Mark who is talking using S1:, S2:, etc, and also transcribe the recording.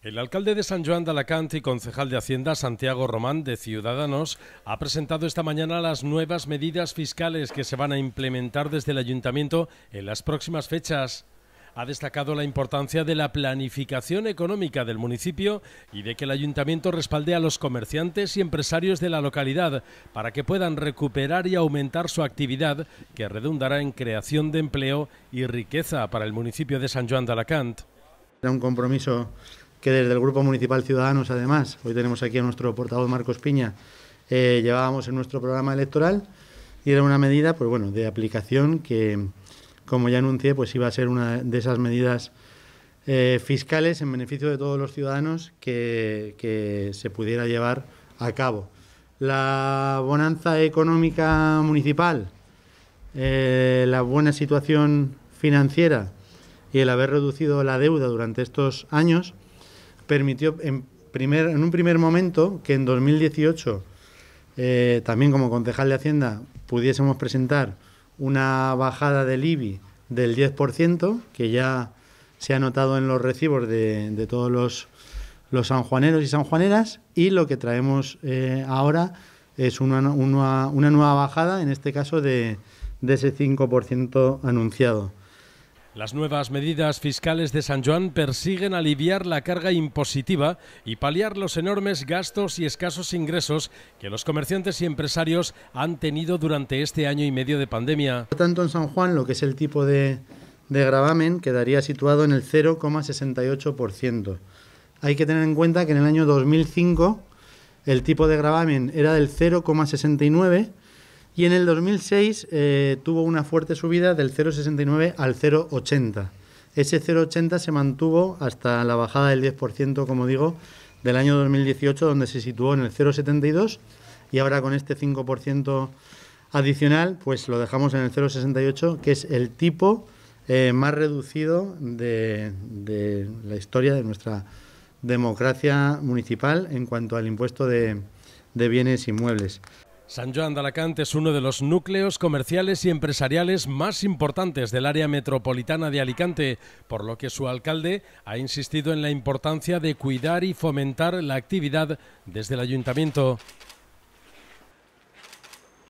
S1: El alcalde de San Joan de Alacant y concejal de Hacienda, Santiago Román, de Ciudadanos, ha presentado esta mañana las nuevas medidas fiscales que se van a implementar desde el ayuntamiento en las próximas fechas. Ha destacado la importancia de la planificación económica del municipio y de que el ayuntamiento respalde a los comerciantes y empresarios de la localidad para que puedan recuperar y aumentar su actividad, que redundará en creación de empleo y riqueza para el municipio de San Joan de Alacant.
S2: Era un compromiso que desde el Grupo Municipal Ciudadanos, además, hoy tenemos aquí a nuestro portavoz Marcos Piña, eh, llevábamos en nuestro programa electoral y era una medida, pues bueno, de aplicación que, como ya anuncié, pues iba a ser una de esas medidas eh, fiscales en beneficio de todos los ciudadanos que, se pudiera llevar a cabo. La bonanza económica municipal, eh, la buena situación financiera y el haber reducido la deuda durante estos años permitió en, primer, en un primer momento que en 2018, eh, también como concejal de Hacienda, pudiésemos presentar una bajada del IBI del 10%, que ya se ha notado en los recibos de, todos los, sanjuaneros y sanjuaneras, y lo que traemos eh, ahora es una, nueva bajada, en este caso de, de ese 5% anunciado.
S1: Las nuevas medidas fiscales de San Juan persiguen aliviar la carga impositiva y paliar los enormes gastos y escasos ingresos que los comerciantes y empresarios han tenido durante este año y medio de pandemia.
S2: Tanto en San Juan, lo que es el tipo de, de gravamen, quedaría situado en el 0,68%. Hay que tener en cuenta que en el año 2005 el tipo de gravamen era del 0,69% y en el 2006 eh, tuvo una fuerte subida del 0,69 al 0,80. Ese 0,80 se mantuvo hasta la bajada del 10%, como digo, del año 2018, donde se situó en el 0,72. Y ahora con este 5% adicional, pues lo dejamos en el 0,68, que es el tipo eh, más reducido de, la historia de nuestra democracia municipal en cuanto al impuesto de, de bienes inmuebles.
S1: San Joan de Alicante es uno de los núcleos comerciales y empresariales más importantes del área metropolitana de Alicante, por lo que su alcalde ha insistido en la importancia de cuidar y fomentar la actividad desde el ayuntamiento.